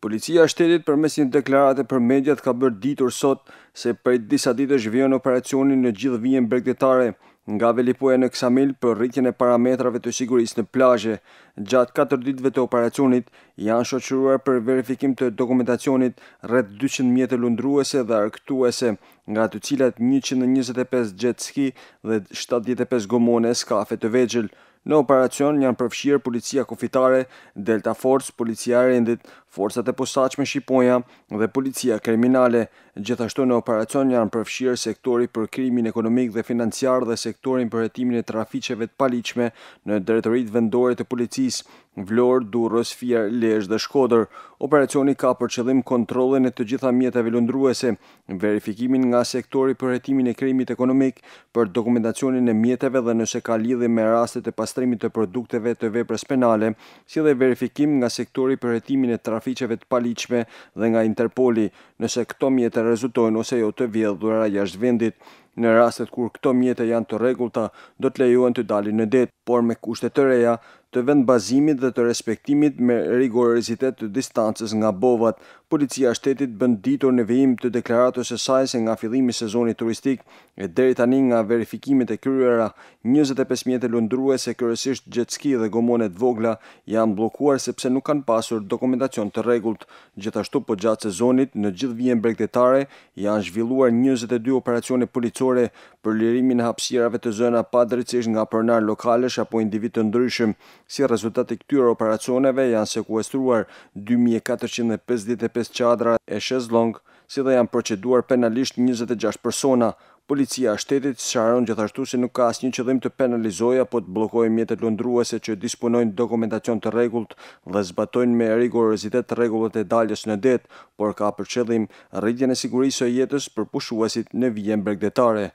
Policia shtetit për mesin një deklarate për mediat ka bërë ditur sot se për disa ditë është vjen operacionin në gjithë vijen bregdetare nga velipoja në Ksamil për rritjen e parametrave të sigurisë në plazhe. Gjatë 4 ditëve të operacionit janë shoqëruar për verifikim të dokumentacionit rreth 200 mjetë lundruese dhe arktuese, nga të cilat 125 jet ski dhe 75 gomone skafe të vegjelë. Në operacion janë përfshirë policia kufitare, Delta Force, policia rendit, forcat e posaqme Shqiponja dhe policia kriminale. Gjithashtu në operacion janë përfshirë sektori për krimin ekonomik dhe financiar dhe sektorin për etimin e traficheve të paliqme në drejtërit vendore të policis, Vlorë, Durrës, Fier, Lezhë dhe Shkodër. Operacioni ka për qëllim kontrollin e të gjitha mjeteve lundruese, verifikimin nga sektori për hetimin e krimit ekonomik, për dokumentacionin e mjeteve dhe nëse ka lidhje me rastet e pastrimit të produkteve të veprës penale, si dhe verifikim nga sektori për hetimin e trafiqeve të paligjshme dhe nga Interpoli, nëse këto mjete rezultojnë ose jo të vjedhura jashtë vendit në rastet kur këto mjete janë të regullta, do të lejuen të dalin në det, por me kushtet të reja, të vend bazimit dhe të respektimit me rigorizitet të distancës nga bovat, policia shtetit bënditur në vejim të deklaratës e saj se nga fillimi sezonit turistik e deri tani nga verifikimit e kryera, 25 mjetët lëndruje se kërësisht gjetski dhe gomonet vogla janë blokuar sepse nuk kanë pasur dokumentacion të regullt. Gjithashtu po gjatë sezonit, në gjithë vijen bregdetare, janë zhvilluar 22 operacione policu shëndetësore për lirimin e hapësirave të zëna pa drejtësisht nga pronar lokalësh apo individë të ndryshëm. Si rezultat i këtyre operacioneve janë sekuestruar 2455 çadra e shezlong, si dhe janë proceduar penalisht 26 persona. Policia shtetit sharon gjithashtu se nuk ka asnjë qëllim të penalizojë apo të bllokojë mjetet lëndruese që disponojnë dokumentacion të rregullt dhe zbatojnë me rigorozitet rregullat e daljes në det, por ka për qëllim rritjen e sigurisë së jetës për pushuesit në vijën bregdetare.